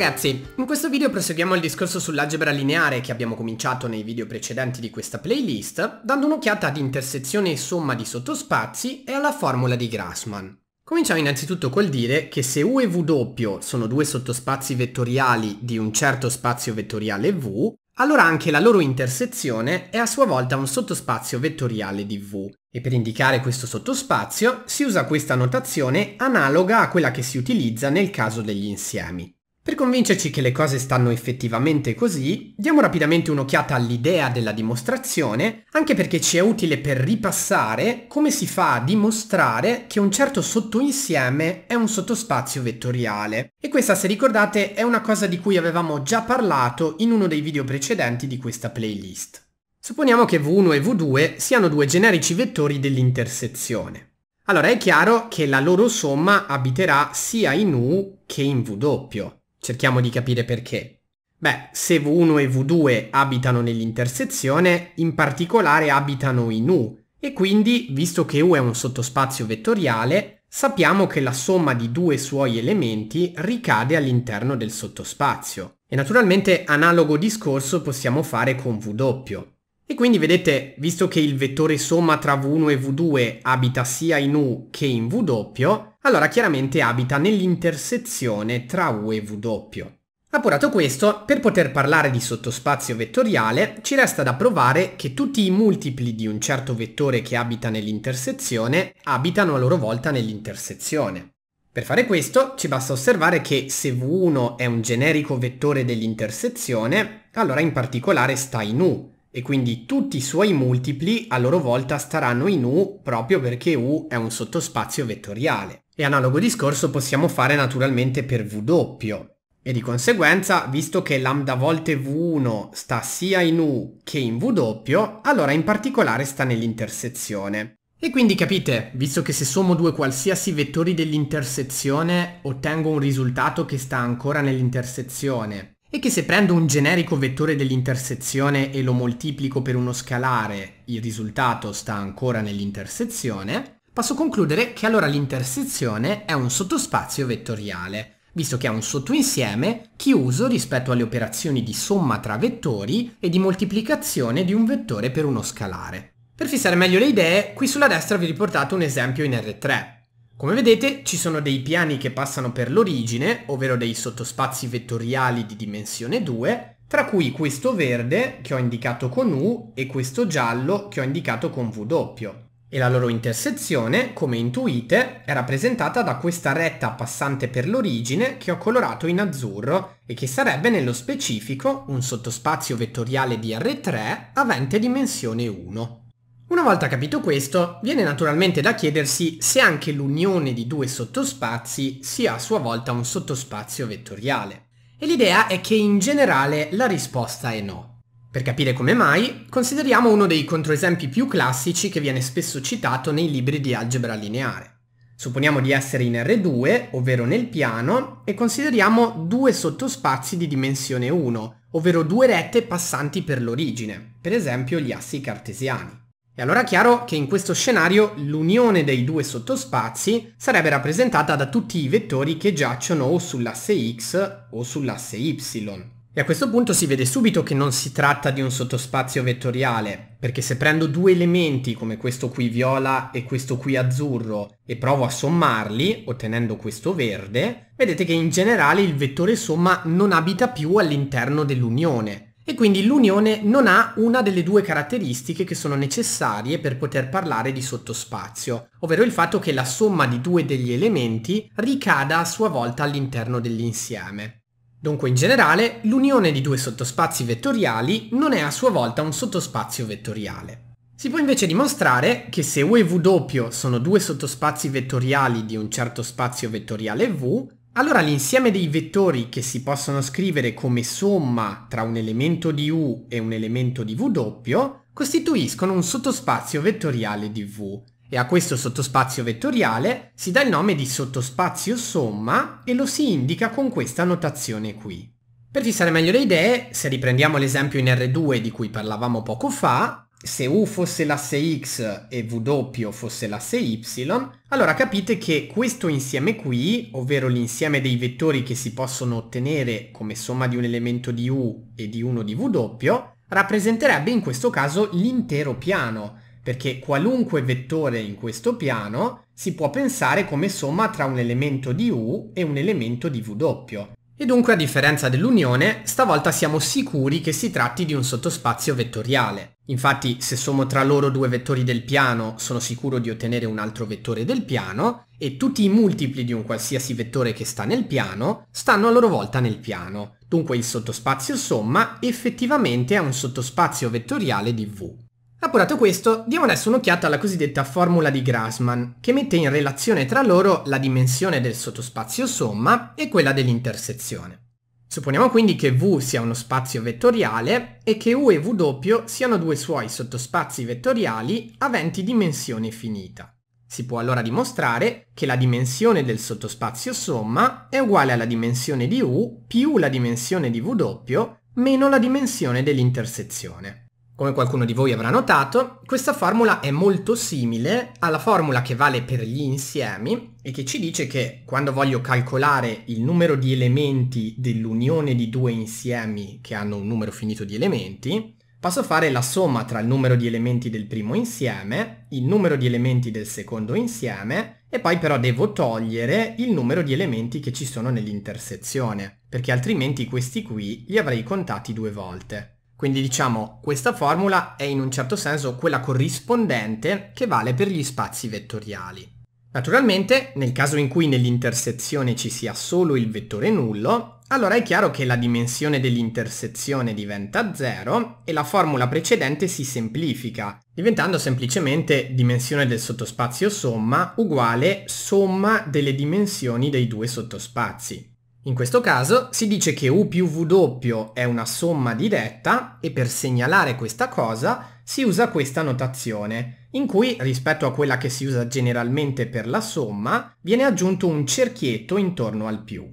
ragazzi, in questo video proseguiamo il discorso sull'algebra lineare che abbiamo cominciato nei video precedenti di questa playlist, dando un'occhiata ad intersezione e somma di sottospazi e alla formula di Grassmann. Cominciamo innanzitutto col dire che se U e W sono due sottospazi vettoriali di un certo spazio vettoriale V, allora anche la loro intersezione è a sua volta un sottospazio vettoriale di V. E per indicare questo sottospazio si usa questa notazione analoga a quella che si utilizza nel caso degli insiemi. Per convincerci che le cose stanno effettivamente così, diamo rapidamente un'occhiata all'idea della dimostrazione, anche perché ci è utile per ripassare come si fa a dimostrare che un certo sottoinsieme è un sottospazio vettoriale. E questa, se ricordate, è una cosa di cui avevamo già parlato in uno dei video precedenti di questa playlist. Supponiamo che V1 e V2 siano due generici vettori dell'intersezione. Allora è chiaro che la loro somma abiterà sia in U che in W. Cerchiamo di capire perché. Beh, se V1 e V2 abitano nell'intersezione, in particolare abitano in U, e quindi, visto che U è un sottospazio vettoriale, sappiamo che la somma di due suoi elementi ricade all'interno del sottospazio. E naturalmente analogo discorso possiamo fare con V doppio. E quindi vedete, visto che il vettore somma tra V1 e V2 abita sia in U che in V doppio, allora chiaramente abita nell'intersezione tra U e W. Appurato questo, per poter parlare di sottospazio vettoriale ci resta da provare che tutti i multipli di un certo vettore che abita nell'intersezione abitano a loro volta nell'intersezione. Per fare questo ci basta osservare che se V1 è un generico vettore dell'intersezione, allora in particolare sta in U, e quindi tutti i suoi multipli a loro volta staranno in U proprio perché U è un sottospazio vettoriale. E analogo discorso possiamo fare naturalmente per V doppio. E di conseguenza, visto che lambda volte V1 sta sia in U che in V doppio, allora in particolare sta nell'intersezione. E quindi capite, visto che se sommo due qualsiasi vettori dell'intersezione ottengo un risultato che sta ancora nell'intersezione e che se prendo un generico vettore dell'intersezione e lo moltiplico per uno scalare, il risultato sta ancora nell'intersezione, posso concludere che allora l'intersezione è un sottospazio vettoriale, visto che è un sottoinsieme chiuso rispetto alle operazioni di somma tra vettori e di moltiplicazione di un vettore per uno scalare. Per fissare meglio le idee, qui sulla destra vi riportate un esempio in R3. Come vedete ci sono dei piani che passano per l'origine, ovvero dei sottospazi vettoriali di dimensione 2, tra cui questo verde che ho indicato con U e questo giallo che ho indicato con W e la loro intersezione, come intuite, è rappresentata da questa retta passante per l'origine che ho colorato in azzurro e che sarebbe nello specifico un sottospazio vettoriale di R3 avente dimensione 1. Una volta capito questo, viene naturalmente da chiedersi se anche l'unione di due sottospazi sia a sua volta un sottospazio vettoriale. E l'idea è che in generale la risposta è no. Per capire come mai, consideriamo uno dei controesempi più classici che viene spesso citato nei libri di algebra lineare. Supponiamo di essere in R2, ovvero nel piano, e consideriamo due sottospazi di dimensione 1, ovvero due rette passanti per l'origine, per esempio gli assi cartesiani. E allora è chiaro che in questo scenario l'unione dei due sottospazi sarebbe rappresentata da tutti i vettori che giacciono o sull'asse x o sull'asse y, e a questo punto si vede subito che non si tratta di un sottospazio vettoriale, perché se prendo due elementi come questo qui viola e questo qui azzurro e provo a sommarli, ottenendo questo verde, vedete che in generale il vettore somma non abita più all'interno dell'unione. E quindi l'unione non ha una delle due caratteristiche che sono necessarie per poter parlare di sottospazio, ovvero il fatto che la somma di due degli elementi ricada a sua volta all'interno dell'insieme. Dunque in generale l'unione di due sottospazi vettoriali non è a sua volta un sottospazio vettoriale. Si può invece dimostrare che se U e W sono due sottospazi vettoriali di un certo spazio vettoriale V, allora l'insieme dei vettori che si possono scrivere come somma tra un elemento di U e un elemento di W costituiscono un sottospazio vettoriale di V, e a questo sottospazio vettoriale si dà il nome di sottospazio somma e lo si indica con questa notazione qui. Per fissare meglio le idee, se riprendiamo l'esempio in R2 di cui parlavamo poco fa, se U fosse l'asse X e W fosse l'asse Y, allora capite che questo insieme qui, ovvero l'insieme dei vettori che si possono ottenere come somma di un elemento di U e di uno di W, rappresenterebbe in questo caso l'intero piano, perché qualunque vettore in questo piano si può pensare come somma tra un elemento di U e un elemento di W. E dunque a differenza dell'unione, stavolta siamo sicuri che si tratti di un sottospazio vettoriale. Infatti se sommo tra loro due vettori del piano sono sicuro di ottenere un altro vettore del piano e tutti i multipli di un qualsiasi vettore che sta nel piano stanno a loro volta nel piano. Dunque il sottospazio somma effettivamente è un sottospazio vettoriale di V. Appurato questo, diamo adesso un'occhiata alla cosiddetta formula di Grassmann, che mette in relazione tra loro la dimensione del sottospazio somma e quella dell'intersezione. Supponiamo quindi che V sia uno spazio vettoriale e che U e W siano due suoi sottospazi vettoriali aventi dimensione finita. Si può allora dimostrare che la dimensione del sottospazio somma è uguale alla dimensione di U più la dimensione di W meno la dimensione dell'intersezione. Come qualcuno di voi avrà notato, questa formula è molto simile alla formula che vale per gli insiemi e che ci dice che quando voglio calcolare il numero di elementi dell'unione di due insiemi che hanno un numero finito di elementi, posso fare la somma tra il numero di elementi del primo insieme, il numero di elementi del secondo insieme e poi però devo togliere il numero di elementi che ci sono nell'intersezione, perché altrimenti questi qui li avrei contati due volte. Quindi diciamo questa formula è in un certo senso quella corrispondente che vale per gli spazi vettoriali. Naturalmente, nel caso in cui nell'intersezione ci sia solo il vettore nullo, allora è chiaro che la dimensione dell'intersezione diventa 0 e la formula precedente si semplifica, diventando semplicemente dimensione del sottospazio somma uguale somma delle dimensioni dei due sottospazi. In questo caso si dice che U più W è una somma diretta e per segnalare questa cosa si usa questa notazione, in cui rispetto a quella che si usa generalmente per la somma viene aggiunto un cerchietto intorno al più.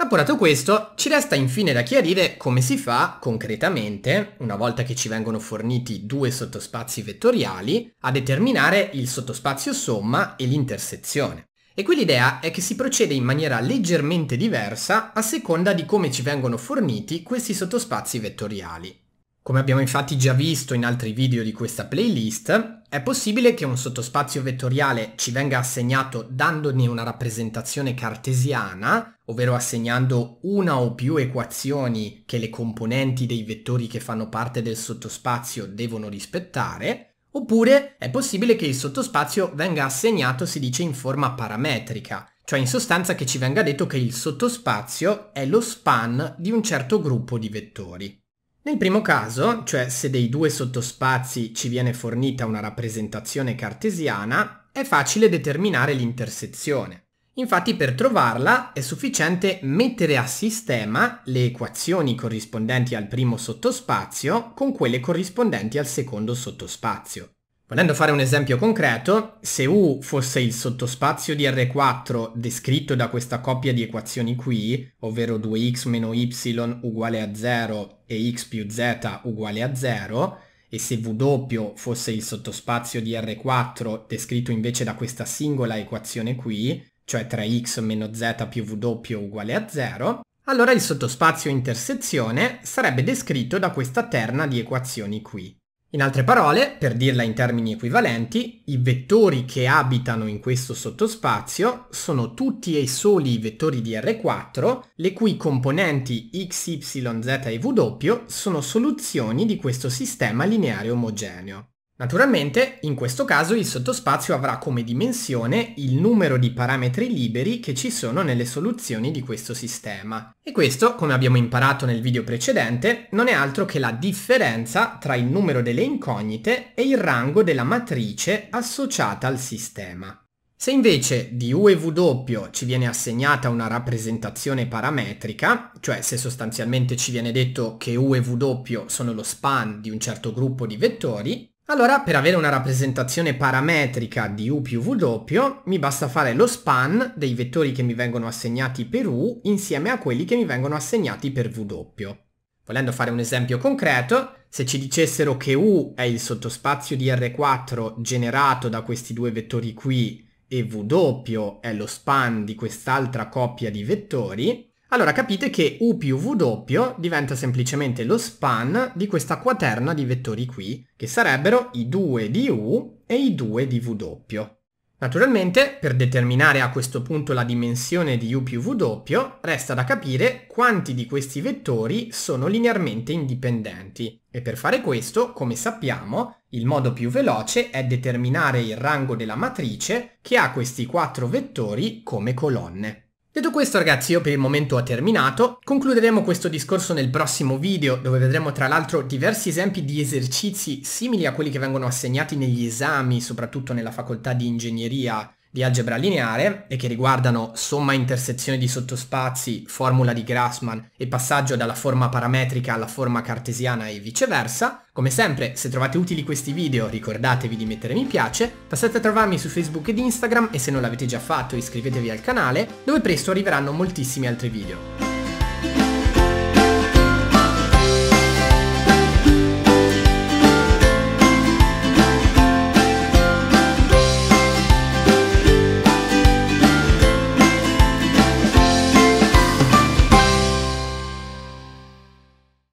Appurato questo, ci resta infine da chiarire come si fa concretamente, una volta che ci vengono forniti due sottospazi vettoriali, a determinare il sottospazio somma e l'intersezione. E qui l'idea è che si procede in maniera leggermente diversa a seconda di come ci vengono forniti questi sottospazi vettoriali. Come abbiamo infatti già visto in altri video di questa playlist, è possibile che un sottospazio vettoriale ci venga assegnato dandone una rappresentazione cartesiana, ovvero assegnando una o più equazioni che le componenti dei vettori che fanno parte del sottospazio devono rispettare, Oppure è possibile che il sottospazio venga assegnato, si dice, in forma parametrica, cioè in sostanza che ci venga detto che il sottospazio è lo span di un certo gruppo di vettori. Nel primo caso, cioè se dei due sottospazi ci viene fornita una rappresentazione cartesiana, è facile determinare l'intersezione. Infatti per trovarla è sufficiente mettere a sistema le equazioni corrispondenti al primo sottospazio con quelle corrispondenti al secondo sottospazio. Volendo fare un esempio concreto, se U fosse il sottospazio di R4 descritto da questa coppia di equazioni qui, ovvero 2x meno y uguale a 0 e x più z uguale a 0, e se W fosse il sottospazio di R4 descritto invece da questa singola equazione qui, cioè 3x meno z più w uguale a 0, allora il sottospazio intersezione sarebbe descritto da questa terna di equazioni qui. In altre parole, per dirla in termini equivalenti, i vettori che abitano in questo sottospazio sono tutti e soli i vettori di R4, le cui componenti x, y, z e w sono soluzioni di questo sistema lineare omogeneo. Naturalmente, in questo caso il sottospazio avrà come dimensione il numero di parametri liberi che ci sono nelle soluzioni di questo sistema. E questo, come abbiamo imparato nel video precedente, non è altro che la differenza tra il numero delle incognite e il rango della matrice associata al sistema. Se invece di U e W ci viene assegnata una rappresentazione parametrica, cioè se sostanzialmente ci viene detto che U e W sono lo span di un certo gruppo di vettori, allora, per avere una rappresentazione parametrica di U più W, mi basta fare lo span dei vettori che mi vengono assegnati per U insieme a quelli che mi vengono assegnati per W. Volendo fare un esempio concreto, se ci dicessero che U è il sottospazio di R4 generato da questi due vettori qui e W è lo span di quest'altra coppia di vettori, allora capite che U più W diventa semplicemente lo span di questa quaterna di vettori qui, che sarebbero i 2 di U e i 2 di W. Naturalmente, per determinare a questo punto la dimensione di U più W, resta da capire quanti di questi vettori sono linearmente indipendenti. E per fare questo, come sappiamo, il modo più veloce è determinare il rango della matrice che ha questi quattro vettori come colonne. Detto questo ragazzi io per il momento ho terminato, concluderemo questo discorso nel prossimo video dove vedremo tra l'altro diversi esempi di esercizi simili a quelli che vengono assegnati negli esami, soprattutto nella facoltà di ingegneria di algebra lineare e che riguardano somma intersezione di sottospazi, formula di Grassmann e passaggio dalla forma parametrica alla forma cartesiana e viceversa. Come sempre, se trovate utili questi video ricordatevi di mettere mi piace, passate a trovarmi su Facebook ed Instagram e se non l'avete già fatto iscrivetevi al canale, dove presto arriveranno moltissimi altri video.